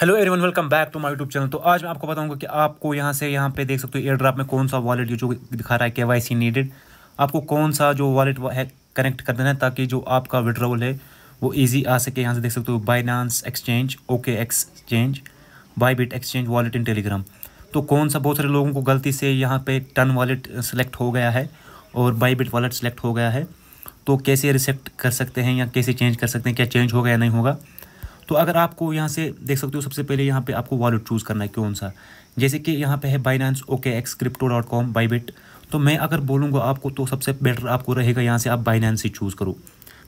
hello everyone welcome back to my YouTube channel तो आज मैं आपको बताऊंगा कि आपको यहां से यहां पे देख सकते हो एयर ड्राप में कौन सा वॉलेट जो दिखा रहा है के वाई सी नीडेड आपको कौन सा जो वॉलेट है कनेक्ट कर देना है ताकि जो आपका विड्रोवल है वो ईजी आ सके यहाँ से देख सकते हो Binance exchange okay exchange by exchange wallet in Telegram तो कौन सा बहुत सारे लोगों को गलती से यहाँ पर टन वॉलेट सेलेक्ट हो गया है और बाई वॉलेट सेलेक्ट हो गया है तो कैसे रिसेप्ट कर सकते हैं या कैसे चेंज कर सकते हैं क्या चेंज होगा या नहीं होगा तो अगर आपको यहाँ से देख सकते हो सबसे पहले यहाँ पे आपको वॉलेट चूज़ करना है कौन सा जैसे कि यहाँ पे है Binance OKX crypto dot com Bybit तो मैं अगर बोलूँगा आपको तो सबसे बेटर आपको रहेगा यहाँ से आप बाइनांस ही चूज़ करो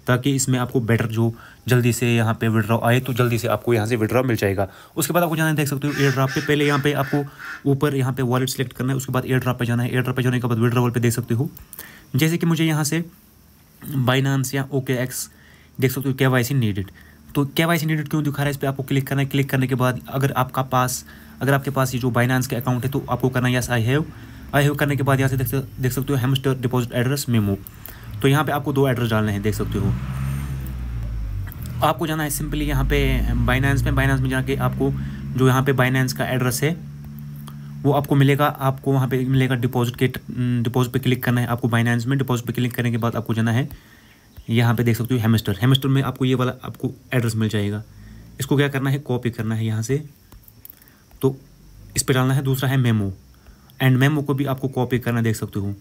ताकि इसमें आपको बेटर जो जल्दी से यहाँ पे विड्रॉ आए तो जल्दी से आपको यहाँ से विड्रॉ मिल जाएगा उसके बाद आपको जाना है देख सकते हो एयर ड्राप पे पहले यहाँ पे आपको ऊपर यहाँ पे वॉलेट सेलेक्ट करना है उसके बाद एयर ड्राप पे जाना है एयर ड्राप पे जाने के बाद विड्रॉवल पे देख सकते हो जैसे कि मुझे यहाँ से बाइनांस या ओके एक्स देख सकते हो के वाई सी नीडेड तो के वाई सी क्यों दिखा रहा है इस पर आपको क्लिक करना है क्लिक करने के बाद अगर आपका पास अगर आपके पास ये जो बाइनांस का अकाउंट है तो आपको करना है yes I have I have करने के बाद यहाँ से देख देख सकते हो हेमस्टर डिपॉजिट एड्रेस मेमो तो यहाँ पे आपको दो एड्रेस डालने हैं देख सकते हो आपको जाना है सिंपली यहाँ पे बाइनांस में बाइनांस में जाके आपको जो यहाँ पे बाइनांस का एड्रेस है वो आपको मिलेगा आपको वहाँ पे मिलेगा डिपॉजिट के डिपॉजिट पे क्लिक करना है आपको बाइनांस में डिपॉजिट पे क्लिक करने के बाद आपको जाना है यहाँ पे देख सकते हो हेमेस्टर हेमेस्टर में आपको ये वाला आपको एड्रेस मिल जाएगा इसको क्या करना है कॉपी करना है यहाँ से तो इस पर डालना है दूसरा है मेमो एंड मेमो को भी आपको कॉपी करना देख सकते हो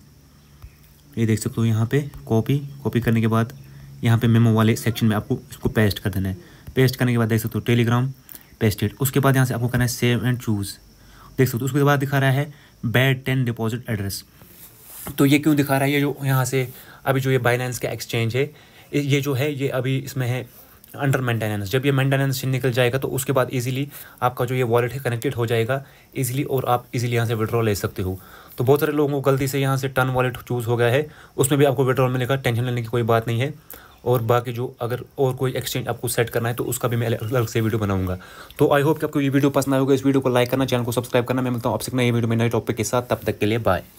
ये देख सकते हो यहाँ पे कॉपी कॉपी करने के बाद यहाँ पे मेमो वाले सेक्शन में आपको इसको पेस्ट कर देना है पेस्ट करने के बाद देख सकते हो टेलीग्राम पेस्टेड उसके बाद यहाँ से आपको करना है सेव एंड चूज़ देख सकते हो उसके बाद दिखा रहा है बैड टेन डिपॉजिट एड्रेस तो ये क्यों दिखा रहा है ये जो यहाँ से अभी जो ये बाइनेंस का एक्सचेंज है ये जो है ये अभी इसमें है अंडर मेंटेनेंस जब ये मेंटेनेंस निकल जाएगा तो उसके बाद इजीली आपका जो ये वॉलेट है कनेक्टेड हो जाएगा इजीली और आप इजीली यहाँ से विड्रॉ ले सकते हो तो बहुत सारे लोगों को गलती से यहाँ से टर्न वॉलेट चूज़ हो गया है उसमें भी आपको विड्रॉल मिलेगा टेंशन लेने की कोई बात नहीं है और बाकी जो अगर और कोई एक्सचेंज आपको सेट करना है तो उसका भी मैं अलग से वीडियो बनाऊंगा तो आई होप कि आपको ये वीडियो पसंद आएगा इस वीडियो को लाइक करना चैनल को सब्सक्राइब करना मैं मिलता हूँ आपसे नए वीडियो में नए टॉपिक के साथ तब तक के लिए बाय